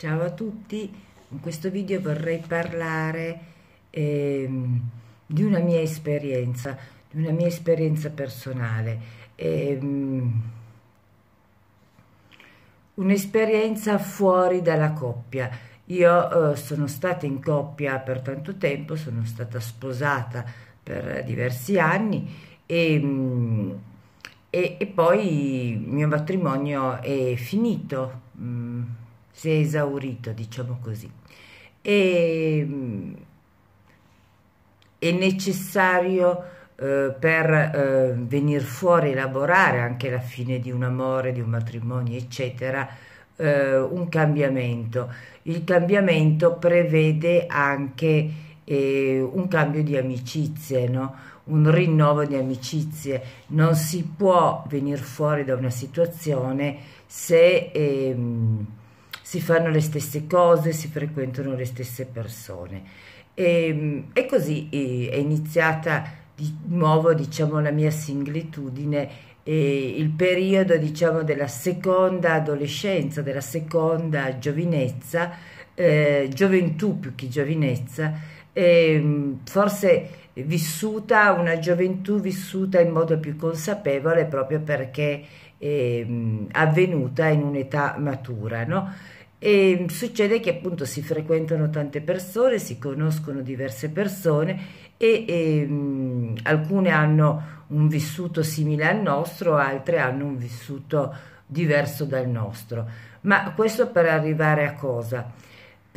Ciao a tutti, in questo video vorrei parlare eh, di una mia esperienza, di una mia esperienza personale. Eh, Un'esperienza fuori dalla coppia. Io eh, sono stata in coppia per tanto tempo, sono stata sposata per diversi anni e, ehm, e, e poi il mio matrimonio è finito mm, si è esaurito, diciamo così. E, mm, è necessario eh, per eh, venire fuori, elaborare anche la fine di un amore, di un matrimonio, eccetera, eh, un cambiamento. Il cambiamento prevede anche eh, un cambio di amicizie, no? un rinnovo di amicizie. Non si può venire fuori da una situazione se... Ehm, si fanno le stesse cose, si frequentano le stesse persone. Ehm, e, e così è iniziata di nuovo diciamo, la mia singlitudine e il periodo diciamo, della seconda adolescenza, della seconda giovinezza, eh, gioventù più che giovinezza, eh, forse vissuta, una gioventù vissuta in modo più consapevole proprio perché eh, avvenuta in un'età matura. No? E succede che appunto si frequentano tante persone, si conoscono diverse persone e, e ehm, mh, alcune hanno un vissuto simile al nostro, altre hanno un vissuto diverso dal nostro. Ma questo per arrivare a cosa?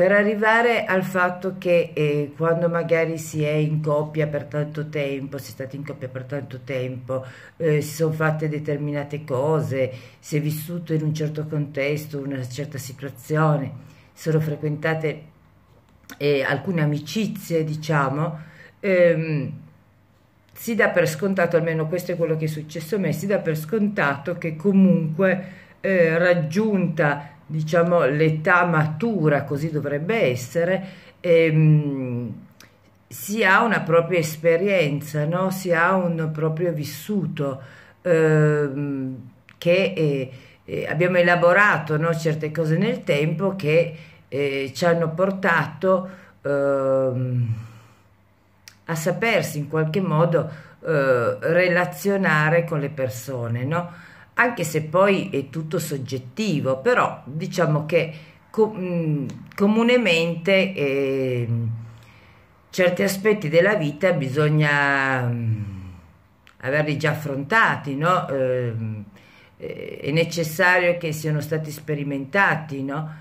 per arrivare al fatto che eh, quando magari si è in coppia per tanto tempo, si è stati in coppia per tanto tempo, eh, si sono fatte determinate cose, si è vissuto in un certo contesto, una certa situazione, sono frequentate eh, alcune amicizie, diciamo, ehm, si dà per scontato, almeno questo è quello che è successo a me, si dà per scontato che comunque eh, raggiunta diciamo, l'età matura, così dovrebbe essere, ehm, si ha una propria esperienza, no? si ha un proprio vissuto ehm, che eh, eh abbiamo elaborato no? certe cose nel tempo che eh, ci hanno portato ehm, a sapersi in qualche modo eh, relazionare con le persone. No? anche se poi è tutto soggettivo, però diciamo che com- comunemente eh, certi aspetti della vita bisogna mh, averli già affrontati, no? Ehm, eh, è necessario che siano stati sperimentati, no?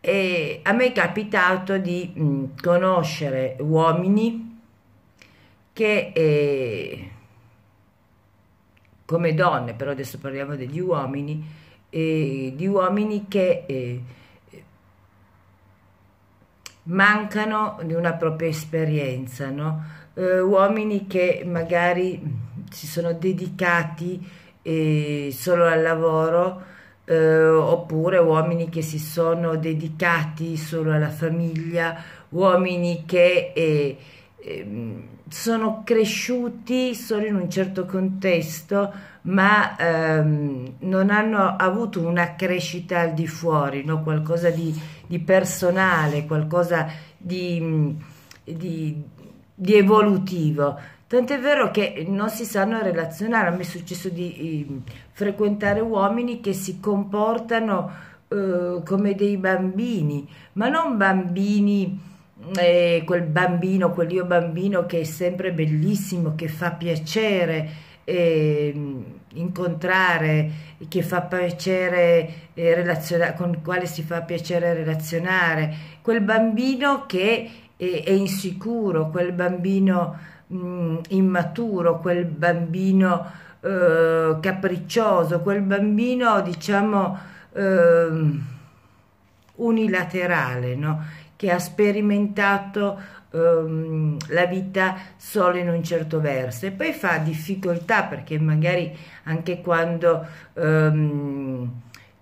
E a me è capitato di mh, conoscere uomini che eh, come donne, però adesso parliamo degli uomini, eh, di uomini che eh, mancano di una propria esperienza, no? eh, uomini che magari si sono dedicati eh, solo al lavoro eh, oppure uomini che si sono dedicati solo alla famiglia, uomini che eh, Ehm, sono cresciuti solo in un certo contesto, ma ehm, non hanno avuto una crescita al di fuori, no? qualcosa di, di, personale, qualcosa di, di, di evolutivo. Tant'è vero che non si sanno relazionare, a me è successo di eh, frequentare uomini che si comportano eh, come dei bambini, ma non bambini eh, quel bambino, quell'io bambino che è sempre bellissimo, che fa piacere eh, incontrare, che fa piacere eh, relazionare, con il quale si fa piacere relazionare, quel bambino che è, è insicuro, quel bambino mh, mm, immaturo, quel bambino eh, capriccioso, quel bambino diciamo ehm, unilaterale, no? che ha sperimentato ehm, la vita solo in un certo verso e poi fa difficoltà perché magari anche quando ehm,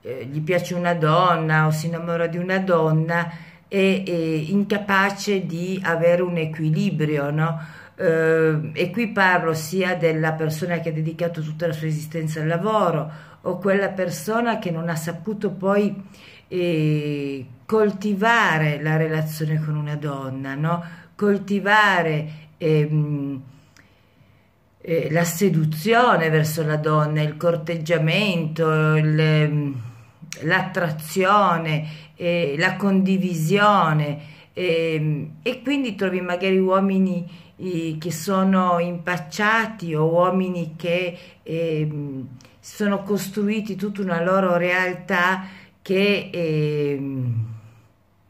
eh, gli piace una donna o si innamora di una donna è, è incapace di avere un equilibrio, no? eh, e qui parlo sia della persona che ha dedicato tutta la sua esistenza al lavoro o quella persona che non ha saputo poi eh, coltivare la relazione con una donna, no? coltivare ehm, eh, la seduzione verso la donna, il corteggiamento, ehm, l'attrazione, la condivisione e, ehm, e quindi trovi magari uomini eh, che sono impacciati o uomini che eh, sono costruiti tutta una loro realtà che, eh,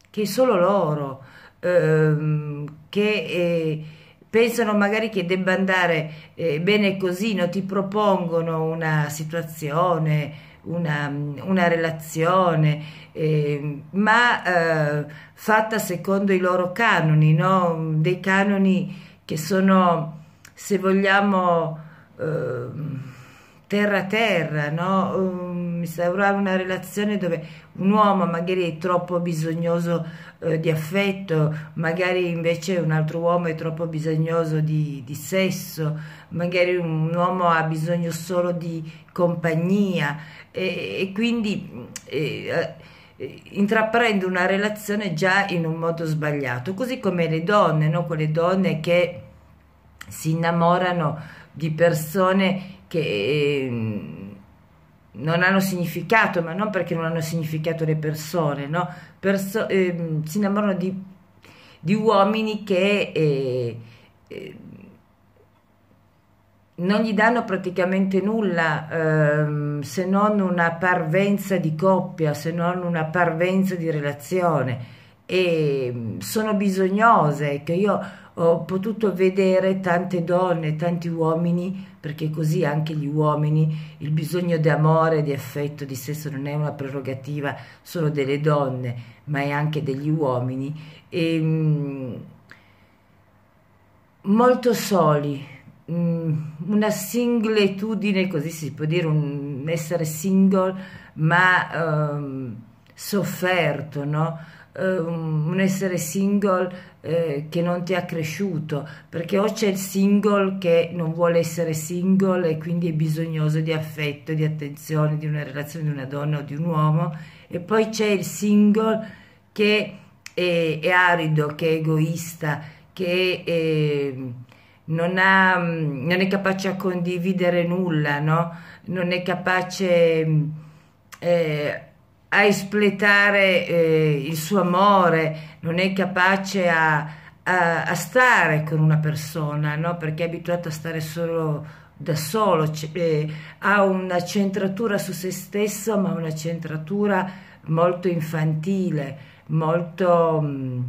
che è solo loro, ehm, che eh, pensano magari che debba andare eh, bene così, non ti propongono una situazione una, una relazione, eh, ma eh, fatta secondo i loro canoni, no? dei canoni che sono, se vogliamo, terra-terra, ehm, no? um, instaurare una relazione dove un uomo magari è troppo bisognoso eh, di affetto, magari invece un altro uomo è troppo bisognoso di, di sesso, magari un uomo ha bisogno solo di compagnia e, e quindi... E, eh, eh, intraprende una relazione già in un modo sbagliato, così come le donne, no? quelle donne che si innamorano di persone che non hanno significato, ma non perché non hanno significato le persone, no? Perso eh, si innamorano di, di uomini che eh, eh, non gli danno praticamente nulla ehm, se non una parvenza di coppia, se non una parvenza di relazione e mm, sono bisognose, che io ho potuto vedere tante donne, tanti uomini, perché così anche gli uomini, il bisogno di amore, di affetto, di sesso non è una prerogativa solo delle donne, ma è anche degli uomini, e, ehm, molto soli, mm, una singletudine, così si può dire, un essere single, ma um, sofferto, no? eh, un essere single eh, che non ti ha cresciuto, perché o c'è il single che non vuole essere single e quindi è bisognoso di affetto, di attenzione, di una relazione di una donna o di un uomo, e poi c'è il single che è, è, arido, che è egoista, che è, ehm, non, ha, mm, non, è capace a condividere nulla, no? non è capace... Mm, eh, a espletare eh, il suo amore, non è capace a, a, a stare con una persona, no? perché è abituato a stare solo da solo, eh, ha una centratura su se stesso, ma una centratura molto infantile, molto mh, mm,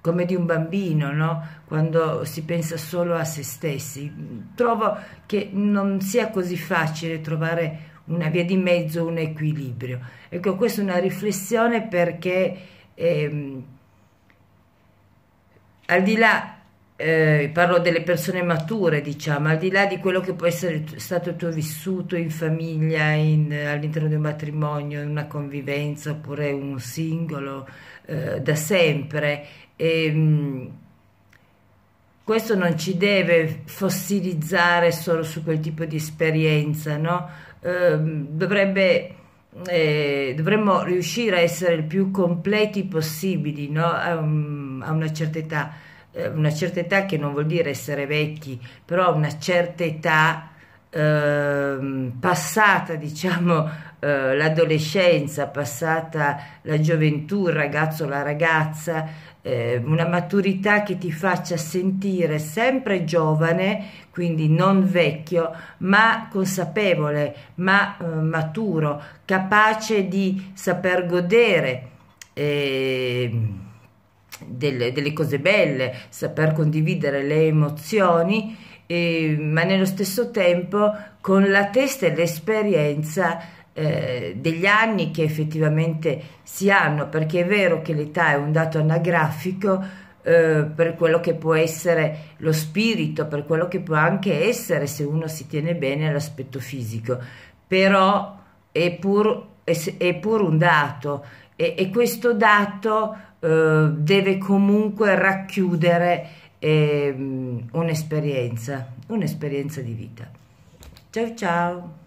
come di un bambino, no? quando si pensa solo a se stessi. Trovo che non sia così facile trovare una via di mezzo, un equilibrio. Ecco, questa è una riflessione perché ehm, al di là, eh, parlo delle persone mature, diciamo, al di là di quello che può essere stato il tuo vissuto in famiglia, all'interno di un matrimonio, in una convivenza oppure un singolo, eh, da sempre, ehm, questo non ci deve fossilizzare solo su quel tipo di esperienza, no? Ehm, dovrebbe eh, dovremmo riuscire a essere il più completi possibili no? a, a, una certa età, eh, una certa età che non vuol dire essere vecchi, però a una certa età eh, passata diciamo eh, l'adolescenza, passata la gioventù, il ragazzo, la ragazza, eh, una maturità che ti faccia sentire sempre giovane, quindi non vecchio, ma consapevole, ma eh, maturo, capace di saper godere. Ehm, delle, delle, cose belle, saper condividere le emozioni, eh, ma nello stesso tempo con la testa e l'esperienza eh, degli anni che effettivamente si hanno, perché è vero che l'età è un dato anagrafico eh, per quello che può essere lo spirito, per quello che può anche essere, se uno si tiene bene, l'aspetto fisico, però è pur, è, è pur un dato e, e questo dato eh, deve comunque racchiudere ehm, un'esperienza, un'esperienza di vita. Ciao ciao!